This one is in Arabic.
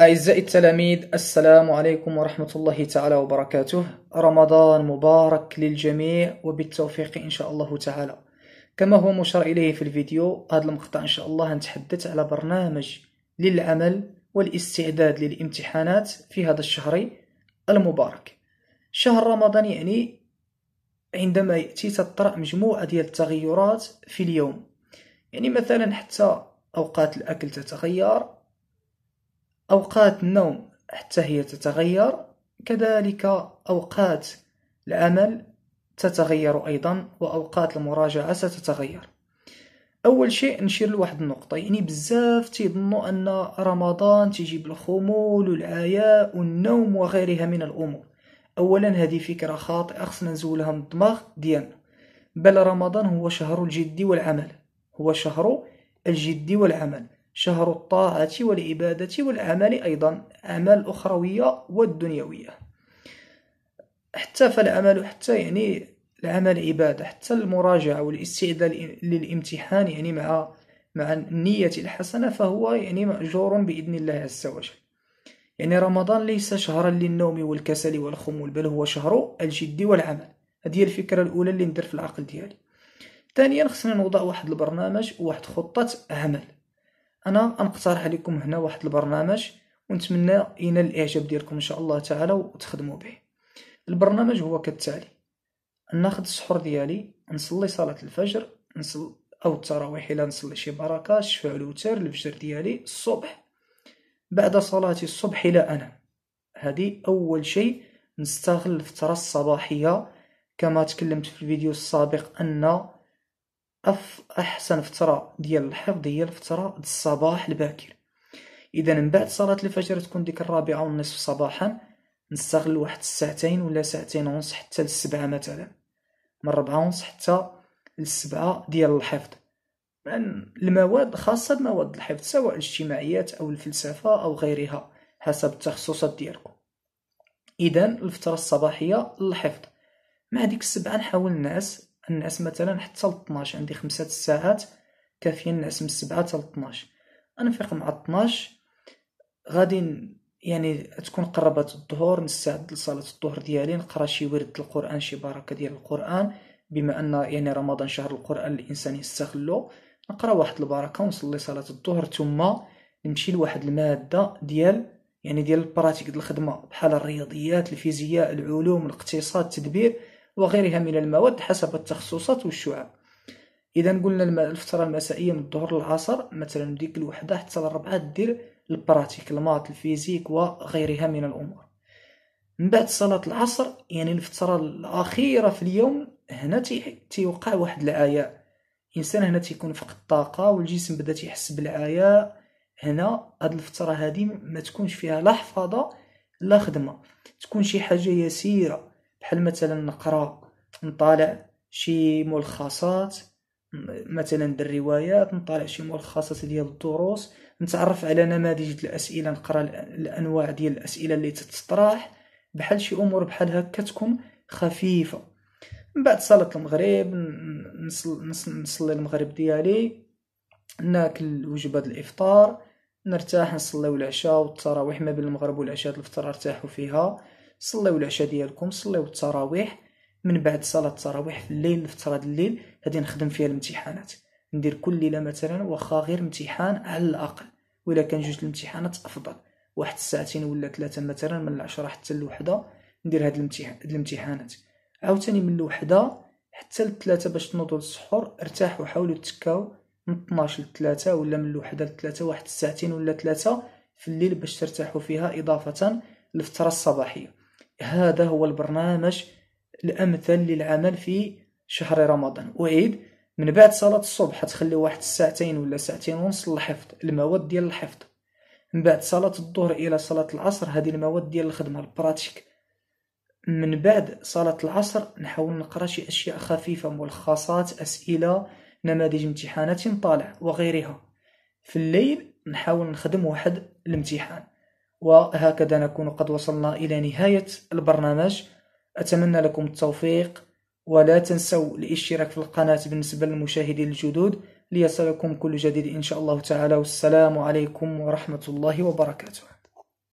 أعزائي التلاميذ السلام عليكم ورحمة الله تعالى وبركاته رمضان مبارك للجميع وبالتوفيق إن شاء الله تعالى كما هو مشار إليه في الفيديو هذا المقطع إن شاء الله نتحدث على برنامج للعمل والاستعداد للامتحانات في هذا الشهر المبارك شهر رمضان يعني عندما يأتي تطرأ مجموعة ديال التغيرات في اليوم يعني مثلا حتى أوقات الأكل تتغير أوقات النوم حتى هي تتغير كذلك أوقات العمل تتغير أيضا وأوقات المراجعة ستتغير أول شيء نشير لواحد النقطة يعني بزاف تيظنوا أن رمضان تجيب الخمول والعياء والنوم وغيرها من الأمور أولا هذه فكرة خاطئة خصنا نزولها من الدماغ ديالنا بل رمضان هو شهر الجد والعمل هو شهر الجد والعمل شهر الطاعة والعبادة والعمل أيضا أعمال أخروية والدنيوية حتى فالعمل حتى يعني العمل عبادة حتى المراجعة والاستعداد للامتحان يعني مع مع النية الحسنة فهو يعني مأجور بإذن الله عز وجل يعني رمضان ليس شهرا للنوم والكسل والخمول بل هو شهر الجد والعمل هذه هي الفكرة الأولى اللي ندير في العقل ديالي ثانيا خصنا نوضع واحد البرنامج وواحد خطة عمل انا غنقترح عليكم هنا واحد البرنامج ونتمنى ينال الاعجاب ديالكم ان شاء الله تعالى وتخدموا به البرنامج هو كالتالي ناخذ السحور ديالي نصلي صلاه الفجر نصل او التراويح الى نصلي شي بركه الشفع الوتر الفجر ديالي الصبح بعد صلاه الصبح الى انام هذه اول شيء نستغل الفتره الصباحيه كما تكلمت في الفيديو السابق ان أف أحسن فترة ديال الحفظ هي الفترة د الصباح الباكر إذا من بعد صلاة الفجر تكون ديك الرابعة والنصف صباحا نستغل واحد الساعتين ولا ساعتين ونص حتى للسبعة مثلا من ربعة ونص حتى للسبعة ديال الحفظ المواد خاصة بمواد الحفظ سواء الاجتماعيات أو الفلسفة أو غيرها حسب التخصصات ديالكم إذا الفترة الصباحية للحفظ مع ديك السبعة نحاول نعس نعس مثلا حتى ل 12 عندي خمسة الساعات كافيين نعس من 7 حتى ل 12 نفيق مع 12 غادي يعني تكون قربت الظهر نستعد لصلاه الظهر ديالي نقرا شي ورد القران شي بركه ديال القران بما ان يعني رمضان شهر القران الانسان يستغلو نقرا واحد البركه ونصلي صلاه الظهر ثم نمشي لواحد الماده ديال يعني ديال البراتيك ديال الخدمه بحال الرياضيات الفيزياء العلوم الاقتصاد التدبير وغيرها من المواد حسب التخصصات والشعب اذا قلنا الفتره المسائيه من الظهر للعصر مثلا ديك الوحده حتى الربعه دير البراتيك المات الفيزيك وغيرها من الامور من بعد صلاه العصر يعني الفتره الاخيره في اليوم هنا تيوقع واحد العياء الانسان هنا تيكون فقد الطاقه والجسم بدا تيحس بالعياء هنا هاد الفتره هادي ما تكونش فيها لا حفاضه لا خدمه تكون شي حاجه يسيره بحال مثلا نقرا نطالع شي ملخصات مثلا الروايات نطالع شي ملخصات ديال الدروس نتعرف على نماذج الاسئله نقرا الانواع ديال الاسئله اللي تتطرح بحال شي امور بحال هكا تكون خفيفه من بعد صلاه المغرب نصلي المغرب ديالي ناكل وجبه الافطار نرتاح نصليو العشاء والتراويح ما بين المغرب والعشاء الفطر ارتاحوا فيها صليو العشاء ديالكم صليو التراويح من بعد صلاه التراويح في الليل فتره الليل غادي نخدم فيها الامتحانات ندير كل ليله مثلا واخا غير امتحان على الاقل ولا كان جوج الامتحانات افضل واحد الساعتين ولا ثلاثه مثلا من العشرة حتى الوحدة ندير هاد الامتحان الامتحانات عاوتاني من الوحدة حتى الثلاثه باش تنوضوا للسحور ارتاحوا حاولوا تكاو من 12 للثلاثة ولا من الوحدة للثلاثة واحد الساعتين ولا ثلاثة في الليل باش ترتاحوا فيها اضافه للفتره الصباحيه هذا هو البرنامج الأمثل للعمل في شهر رمضان وعيد من بعد صلاة الصبح تخلي واحد ساعتين ولا ساعتين ونص للحفظ المواد ديال الحفظ من بعد صلاة الظهر إلى صلاة العصر هذه المواد ديال الخدمة البراتيك من بعد صلاة العصر نحاول نقرا شي أشياء خفيفة ملخصات أسئلة نماذج امتحانات طالع وغيرها في الليل نحاول نخدم واحد الامتحان وهكذا نكون قد وصلنا إلى نهاية البرنامج أتمنى لكم التوفيق ولا تنسوا الاشتراك في القناة بالنسبة للمشاهدين الجدد ليصلكم كل جديد إن شاء الله تعالى والسلام عليكم ورحمة الله وبركاته